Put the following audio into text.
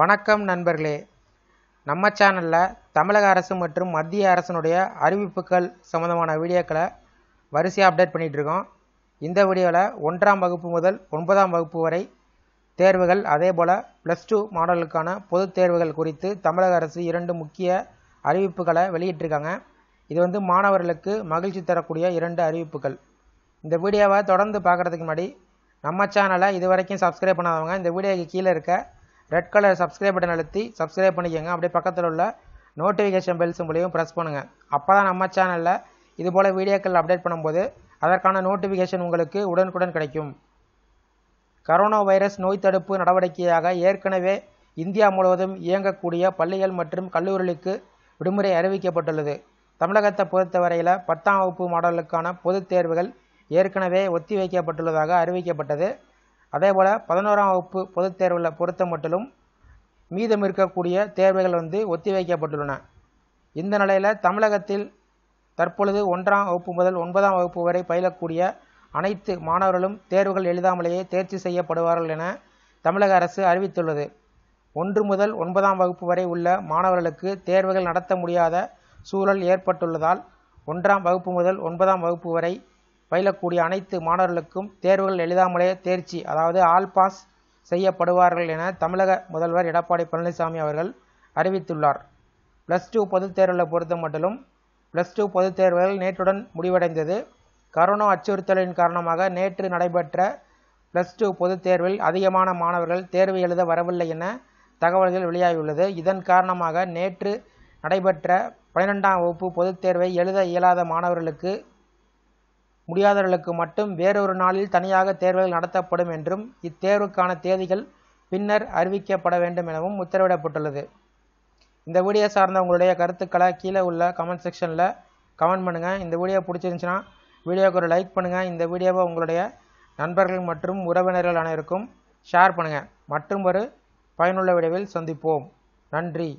வணக்கம் நண்பர்களே நம்ம சேனலில் தமிழக அரசு மற்றும் மத்திய அரசனுடைய அறிவிப்புகள் சம்மந்தமான வீடியோக்களை வரிசையாக அப்டேட் பண்ணிகிட்ருக்கோம் இந்த வீடியோவில் ஒன்றாம் வகுப்பு முதல் ஒன்பதாம் வகுப்பு வரை தேர்வுகள் அதே போல் ப்ளஸ் டூ மாடலுக்கான பொது தேர்வுகள் குறித்து தமிழக அரசு இரண்டு முக்கிய அறிவிப்புகளை வெளியிட்டிருக்காங்க இது வந்து மாணவர்களுக்கு மகிழ்ச்சி தரக்கூடிய இரண்டு அறிவிப்புகள் இந்த வீடியோவை தொடர்ந்து பார்க்குறதுக்கு முன்னாடி நம்ம சேனலை இது வரைக்கும் சப்ஸ்கிரைப் பண்ணாதவங்க இந்த வீடியோக்கு கீழே இருக்க ரெட் கலர் சப்ஸ்கிரைப் பட்டன் அழுத்தி சப்ஸ்கிரைப் பண்ணிக்கோங்க அப்படியே பக்கத்தில் உள்ள நோட்டிஃபிகேஷன் பெல் சிம்பிளையும் ப்ரெஸ் பண்ணுங்கள் அப்போ தான் நம்ம சேனலில் இதுபோல் வீடியோக்கள் அப்டேட் பண்ணும்போது அதற்கான நோட்டிஃபிகேஷன் உங்களுக்கு உடனுக்குடன் கிடைக்கும் கரோனா வைரஸ் நோய் தடுப்பு நடவடிக்கையாக ஏற்கனவே இந்தியா முழுவதும் இயங்கக்கூடிய பள்ளிகள் மற்றும் கல்லூரிகளுக்கு விடுமுறை அறிவிக்கப்பட்டுள்ளது தமிழகத்தை பொறுத்தவரையில் பத்தாம் வகுப்பு மாடலுக்கான பொதுத் தேர்வுகள் ஏற்கனவே ஒத்திவைக்கப்பட்டுள்ளதாக அறிவிக்கப்பட்டது அதேபோல் பதினோராம் வகுப்பு பொதுத் தேர்வில் பொறுத்த மட்டிலும் மீதம் இருக்கக்கூடிய தேர்வுகள் வந்து ஒத்திவைக்கப்பட்டுள்ளன இந்த நிலையில் தமிழகத்தில் தற்பொழுது ஒன்றாம் வகுப்பு முதல் ஒன்பதாம் வகுப்பு வரை பயிலக்கூடிய அனைத்து மாணவர்களும் தேர்வுகள் எழுதாமலேயே தேர்ச்சி செய்யப்படுவார்கள் என தமிழக அரசு அறிவித்துள்ளது ஒன்று முதல் ஒன்பதாம் வகுப்பு வரை உள்ள மாணவர்களுக்கு தேர்வுகள் நடத்த முடியாத சூழல் ஏற்பட்டுள்ளதால் ஒன்றாம் வகுப்பு முதல் ஒன்பதாம் வகுப்பு வரை பயிலக்கூடிய அனைத்து மாணவர்களுக்கும் தேர்வுகள் எழுதாமலே தேர்ச்சி அதாவது ஆல் பாஸ் செய்யப்படுவார்கள் என தமிழக முதல்வர் எடப்பாடி பழனிசாமி அவர்கள் அறிவித்துள்ளார் ப்ளஸ் டூ பொதுத் தேர்வில் பொறுத்த மட்டிலும் ப்ளஸ் டூ பொதுத் தேர்வுகள் நேற்றுடன் முடிவடைந்தது கரோனா அச்சுறுத்தலின் காரணமாக நேற்று நடைபெற்ற ப்ளஸ் டூ பொதுத் தேர்வில் அதிகமான மாணவர்கள் தேர்வு எழுத வரவில்லை என தகவல்கள் வெளியாகியுள்ளது இதன் காரணமாக நேற்று நடைபெற்ற பனிரெண்டாம் வகுப்பு பொதுத் தேர்வை எழுத இயலாத மாணவர்களுக்கு முடியாதவர்களுக்கு மட்டும் வேறொரு நாளில் தனியாக தேர்வுகள் நடத்தப்படும் என்றும் இத்தேர்வுக்கான தேதிகள் பின்னர் அறிவிக்கப்பட வேண்டும் எனவும் உத்தரவிடப்பட்டுள்ளது இந்த வீடியோ சார்ந்த உங்களுடைய கருத்துக்களை கீழே உள்ள கமெண்ட் செக்ஷனில் கமெண்ட் பண்ணுங்கள் இந்த வீடியோ பிடிச்சிருந்துச்சுன்னா வீடியோக்கு ஒரு லைக் பண்ணுங்கள் இந்த வீடியோவை உங்களுடைய நண்பர்கள் மற்றும் உறவினர்கள் அனைவருக்கும் ஷேர் பண்ணுங்கள் மற்றும் ஒரு பயனுள்ள விடைவில் சந்திப்போம் நன்றி